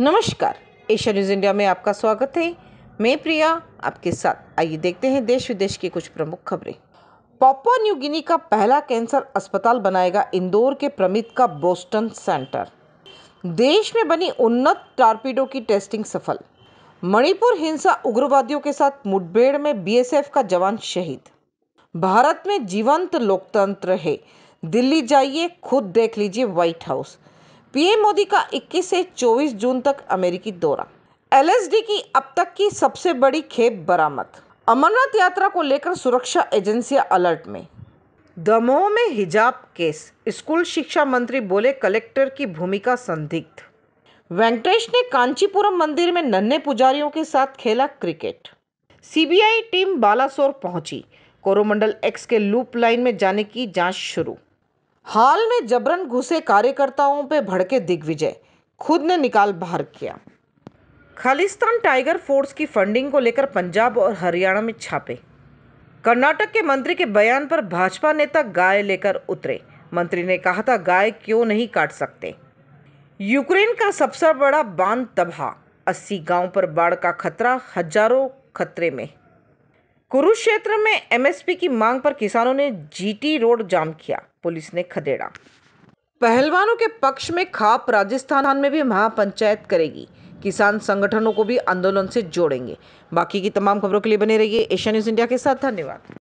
नमस्कार Asia news India में आपका स्वागत है मैं प्रिया आपके साथ आइए देखते हैं देश विदेश की कुछ प्रमुख खबरें पापुआ न्यू गिनी का पहला कैंसर अस्पताल बनाएगा इंदौर के प्रमित का बोस्टन सेंटर देश में बनी उन्नत टारपीडो की टेस्टिंग सफल मणिपुर हिंसा उग्रवादियों के साथ मुठभेड़ में बीएसएफ का जवान शहीद भारत में जीवंत लोकतंत्र है दिल्ली जाइए खुद देख लीजिए व्हाइट हाउस पीएम मोदी का 21 से 24 जून तक अमेरिकी दौरा एलएसडी की अब तक की सबसे बड़ी खेप बरामद अमरनाथ यात्रा को लेकर सुरक्षा एजेंसियां अलर्ट में दमोह में हिजाब केस स्कूल शिक्षा मंत्री बोले कलेक्टर की भूमिका संदिग्ध वेंकटेश ने कांचीपुरम मंदिर में नन्हे पुजारियों के साथ खेला क्रिकेट सीबीआई टीम बालासोर पहुंची कोरोमंडल एक्स के लूप लाइन में जाने की जांच शुरू हाल में जबरन घुसे कार्यकर्ताओं पर भड़के दिग्विजय खुद ने निकाल बाहर किया खालिस्तान टाइगर फोर्स की फंडिंग को लेकर पंजाब और हरियाणा में छापे कर्नाटक के मंत्री के बयान पर भाजपा नेता गाय लेकर उतरे मंत्री ने कहा था गाय क्यों नहीं काट सकते यूक्रेन का सबसे बड़ा बांध तबाह अस्सी गांव पर बाढ़ का खतरा हजारों खतरे में कुरुक्षेत्र में एमएसपी की मांग पर किसानों ने जीटी रोड जाम किया पुलिस ने खदेड़ा पहलवानों के पक्ष में खाप राजस्थान में भी महापंचायत करेगी किसान संगठनों को भी आंदोलन से जोड़ेंगे बाकी की तमाम खबरों के लिए बने रहिए एशिया न्यूज इंडिया के साथ धन्यवाद